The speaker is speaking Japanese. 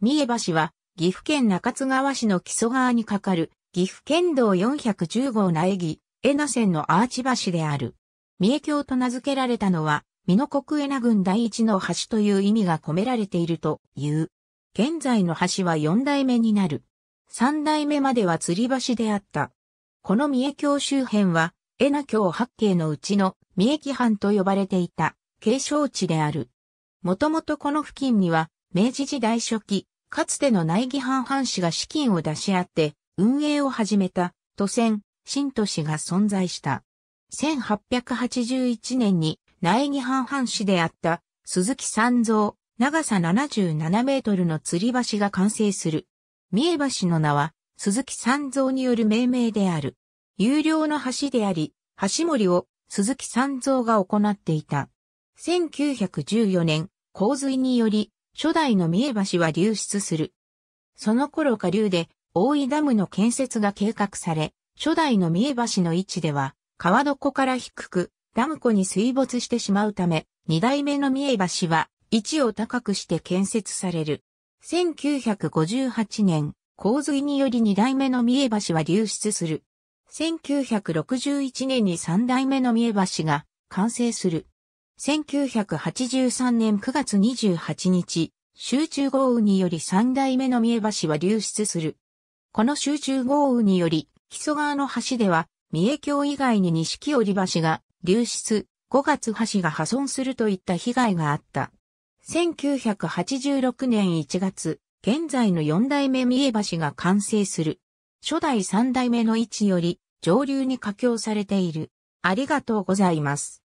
三重橋は、岐阜県中津川市の木曽川に架かる、岐阜県道410号苗木、江名線のアーチ橋である。三重橋と名付けられたのは、美濃国江名郡第一の橋という意味が込められているという。現在の橋は四代目になる。三代目までは吊り橋であった。この三重橋周辺は、江名橋八景のうちの三重木藩と呼ばれていた、景勝地である。もともとこの付近には、明治時代初期、かつての内義藩藩士が資金を出し合って運営を始めた都船、新都市が存在した。1881年に内義藩藩士であった鈴木三蔵、長さ77メートルの吊り橋が完成する。三重橋の名は鈴木三蔵による命名である。有料の橋であり、橋森を鈴木三蔵が行っていた。1914年、洪水により初代の三重橋は流出する。その頃下流で大井ダムの建設が計画され、初代の三重橋の位置では、川床から低く、ダム湖に水没してしまうため、二代目の三重橋は、位置を高くして建設される。1958年、洪水により二代目の三重橋は流出する。1961年に三代目の三重橋が完成する。1983年9月28日、集中豪雨により三代目の三重橋は流出する。この集中豪雨により、木曽川の橋では、三重橋以外に錦織橋が流出、5月橋が破損するといった被害があった。1986年1月、現在の4代目三重橋が完成する。初代3代目の位置より上流に架橋されている。ありがとうございます。